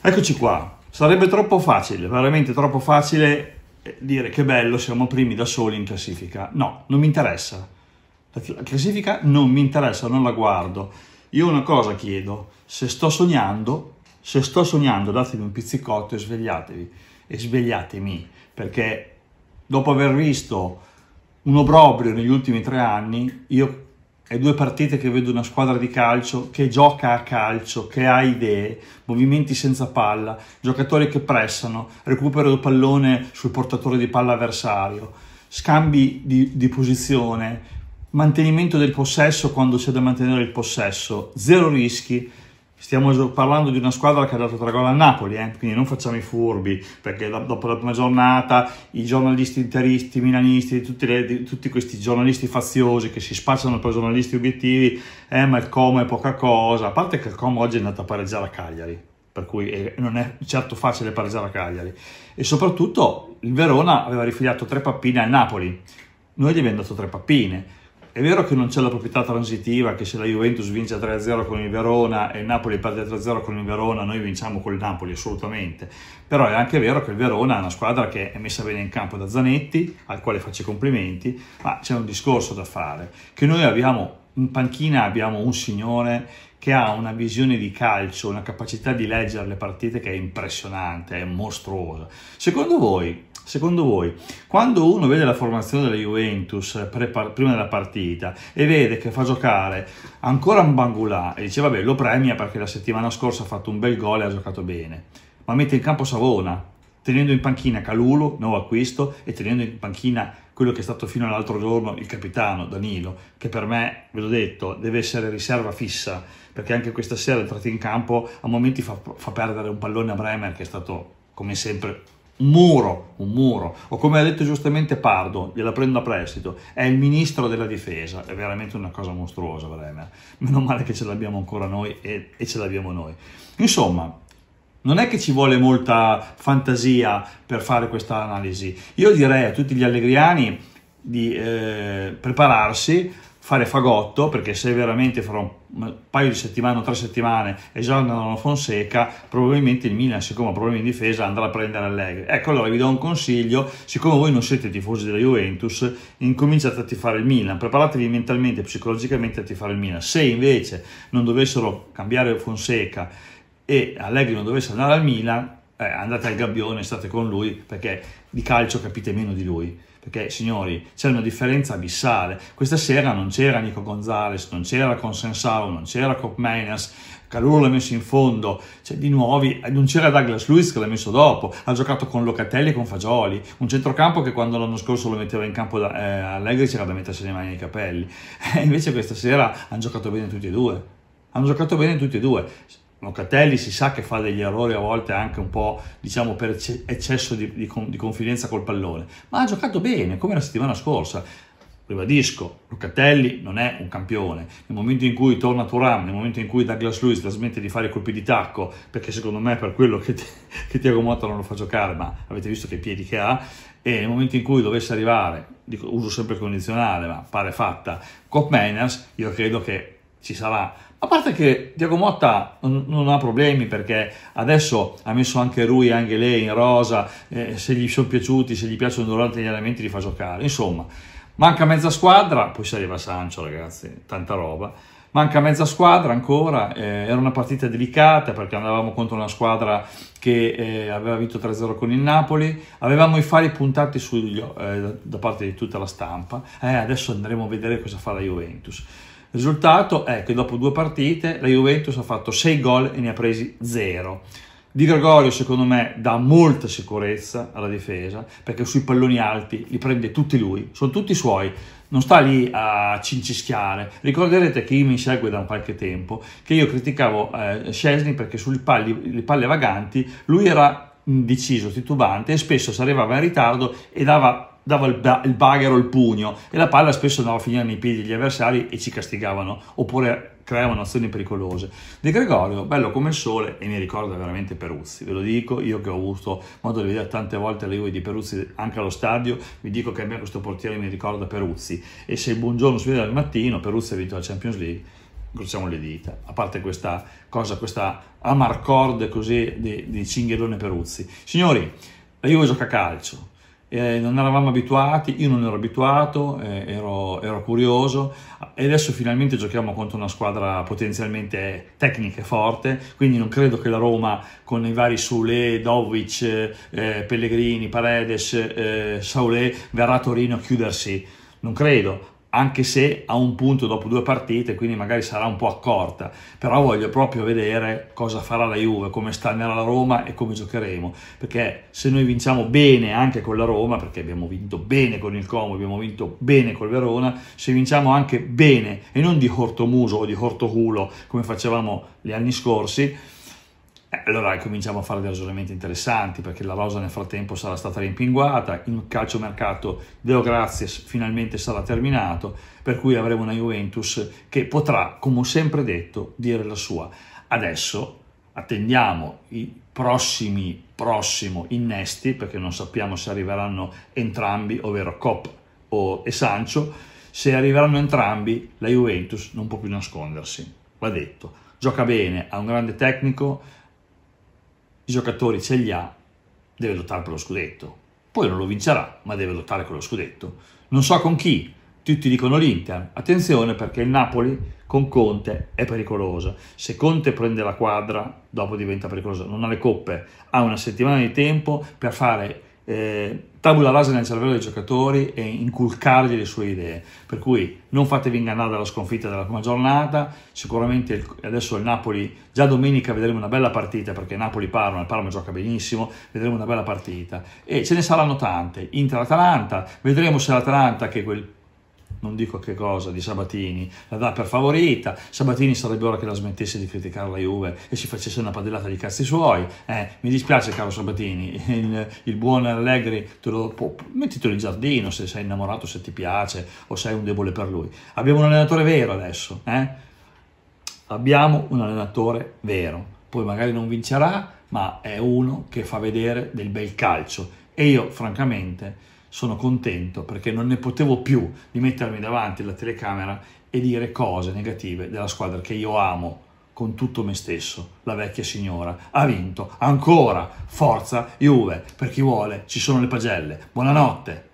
Eccoci qua, sarebbe troppo facile, veramente troppo facile eh, dire che bello, siamo primi da soli in classifica. No, non mi interessa. La classifica non mi interessa, non la guardo. Io una cosa chiedo, se sto sognando, se sto sognando datemi un pizzicotto e svegliatevi, e svegliatemi, perché dopo aver visto un obbrobrio negli ultimi tre anni, io e due partite che vedo una squadra di calcio che gioca a calcio, che ha idee, movimenti senza palla, giocatori che pressano, recupero del pallone sul portatore di palla avversario, scambi di, di posizione, mantenimento del possesso quando c'è da mantenere il possesso, zero rischi, Stiamo parlando di una squadra che ha dato tre gol a Napoli, eh? quindi non facciamo i furbi, perché dopo la prima giornata i giornalisti interisti, milanisti, tutti, le, tutti questi giornalisti faziosi che si spacciano per giornalisti obiettivi, eh, ma il Como è poca cosa, a parte che il Como oggi è andato a pareggiare a Cagliari, per cui non è certo facile pareggiare a Cagliari, e soprattutto il Verona aveva rifilato tre pappine al Napoli, noi gli abbiamo dato tre pappine, è vero che non c'è la proprietà transitiva, che se la Juventus vince 3-0 con il Verona e il Napoli perde 3-0 con il Verona, noi vinciamo col Napoli assolutamente. Però è anche vero che il Verona è una squadra che è messa bene in campo da Zanetti, al quale faccio i complimenti, ma c'è un discorso da fare, che noi abbiamo in panchina abbiamo un signore che ha una visione di calcio, una capacità di leggere le partite che è impressionante, è mostruosa. Secondo voi Secondo voi, quando uno vede la formazione della Juventus prima della partita e vede che fa giocare ancora un Bangulà e dice vabbè lo premia perché la settimana scorsa ha fatto un bel gol e ha giocato bene, ma mette in campo Savona, tenendo in panchina Calulo, nuovo acquisto, e tenendo in panchina quello che è stato fino all'altro giorno il capitano Danilo, che per me, ve l'ho detto, deve essere riserva fissa, perché anche questa sera entrato in campo a momenti fa, fa perdere un pallone a Bremer che è stato, come sempre, un muro, un muro, o come ha detto giustamente Pardo, gliela prendo a prestito, è il ministro della difesa, è veramente una cosa mostruosa Bremer, meno male che ce l'abbiamo ancora noi e, e ce l'abbiamo noi. Insomma, non è che ci vuole molta fantasia per fare questa analisi, io direi a tutti gli allegriani di eh, prepararsi fare fagotto, perché se veramente fra un paio di settimane o tre settimane esonderano Fonseca, probabilmente il Milan, siccome ha problemi in difesa, andrà a prendere Allegri. Ecco, allora vi do un consiglio, siccome voi non siete tifosi della Juventus, incominciate a tifare il Milan, preparatevi mentalmente e psicologicamente a tifare il Milan. Se invece non dovessero cambiare Fonseca e Allegri non dovesse andare al Milan, eh, andate al gabbione, state con lui, perché di calcio capite meno di lui. Perché, signori, c'è una differenza abissale. Questa sera non c'era Nico Gonzalez, non c'era Consensau, non c'era Cop Miners, Caluro l'ha messo in fondo, cioè di nuovi, eh, non c'era Douglas Lewis che l'ha messo dopo, ha giocato con Locatelli e con Fagioli, un centrocampo che quando l'anno scorso lo metteva in campo da, eh, Allegri c'era da mettersi le mani nei capelli, e invece questa sera hanno giocato bene tutti e due, hanno giocato bene tutti e due, Locatelli si sa che fa degli errori a volte anche un po' diciamo per eccesso di, di, di confidenza col pallone, ma ha giocato bene come la settimana scorsa. Ribadisco, Locatelli non è un campione. Nel momento in cui torna Turam, nel momento in cui Douglas Lewis la smette di fare colpi di tacco, perché secondo me è per quello che, che Tiago Motta non lo fa giocare, ma avete visto che piedi che ha, e nel momento in cui dovesse arrivare, dico, uso sempre il condizionale, ma pare fatta, Cop Manners, io credo che ci sarà. A parte che Diego Motta non, non, ha problemi perché adesso ha messo anche lui e anche lei in rosa, eh, se gli sono piaciuti, se gli piacciono durante gli allenamenti li fa giocare. Insomma, manca mezza squadra, poi si arriva Sancio ragazzi, tanta roba. Manca mezza squadra ancora, eh, era una partita delicata perché andavamo contro una squadra che eh, aveva vinto 3-0 con il Napoli, avevamo i fari puntati sugli, eh, da parte di tutta la stampa, eh, adesso andremo a vedere cosa fa la Juventus risultato è che dopo due partite la Juventus ha fatto 6 gol e ne ha presi 0. Di Gregorio, secondo me, dà molta sicurezza alla difesa perché sui palloni alti li prende tutti lui, sono tutti suoi, non sta lì a cincischiare. Ricorderete che io mi segue da un qualche tempo che io criticavo eh, Scesni perché sulle palle, palle vaganti lui era deciso, titubante e spesso si arrivava in ritardo e dava dava il, ba- il bagaro, il pugno e la palla spesso andava a finire nei piedi degli avversari e ci castigavano oppure creavano azioni pericolose. De Gregorio, bello come il sole e mi ricorda veramente Peruzzi, ve lo dico, io che ho avuto modo di vedere tante volte le UE di Peruzzi anche allo stadio, vi dico che a me questo portiere mi ricorda Peruzzi e se il buongiorno si vede al mattino, Peruzzi ha vinto la Champions League, crociamo le dita, a parte questa cosa, questa amarcord così di, di Cinghialone Peruzzi. Signori, la Juve gioca calcio, eh, non eravamo abituati, io non ero abituato, eh, ero, ero, curioso e adesso finalmente giochiamo contro una squadra potenzialmente tecnica e forte, quindi non credo che la Roma con i vari Soule, Dovic, eh, Pellegrini, Paredes, eh, Saulé verrà a Torino a chiudersi, non credo, anche se a un punto dopo due partite, quindi magari sarà un po' accorta, però voglio proprio vedere cosa farà la Juve, come stagnerà la Roma e come giocheremo, perché se noi vinciamo bene anche con la Roma, perché abbiamo vinto bene con il Como, abbiamo vinto bene col Verona, se vinciamo anche bene e non di cortomuso o di cortoculo come facevamo gli anni scorsi, eh, allora cominciamo a fare dei ragionamenti interessanti perché la rosa nel frattempo sarà stata rimpinguata, il calciomercato Deo Grazies finalmente sarà terminato, per cui avremo una Juventus che potrà, come ho sempre detto, dire la sua. Adesso attendiamo i prossimi, prossimo innesti perché non sappiamo se arriveranno entrambi, ovvero Cop o, e Sancho, se arriveranno entrambi la Juventus non può più nascondersi, va detto. Gioca bene, ha un grande tecnico, i giocatori ce li ha, deve lottare per lo scudetto. Poi non lo vincerà, ma deve lottare per lo scudetto. Non so con chi, tutti dicono l'Inter. Attenzione perché il Napoli con Conte è pericoloso. Se Conte prende la quadra, dopo diventa pericoloso. Non ha le coppe, ha una settimana di tempo per fare eh, tabula rasa nel cervello dei giocatori e inculcargli le sue idee. Per cui non fatevi ingannare dalla sconfitta della prima giornata, sicuramente il, adesso il Napoli, già domenica vedremo una bella partita perché Napoli-Parma, il Parma gioca benissimo, vedremo una bella partita e ce ne saranno tante, Inter-Atalanta, vedremo se l'Atalanta che quel non dico che cosa, di Sabatini, la dà per favorita, Sabatini sarebbe ora che la smettesse di criticare la Juve e si facesse una padellata di cazzi suoi, eh, mi dispiace caro Sabatini, il, il buon Allegri, te lo, può, mettitelo in giardino se sei innamorato, se ti piace o sei un debole per lui, abbiamo un allenatore vero adesso, eh? abbiamo un allenatore vero, poi magari non vincerà, ma è uno che fa vedere del bel calcio e io francamente sono contento perché non ne potevo più di mettermi davanti alla telecamera e dire cose negative della squadra che io amo con tutto me stesso. La vecchia signora ha vinto ancora. Forza Juve, per chi vuole ci sono le pagelle. Buonanotte.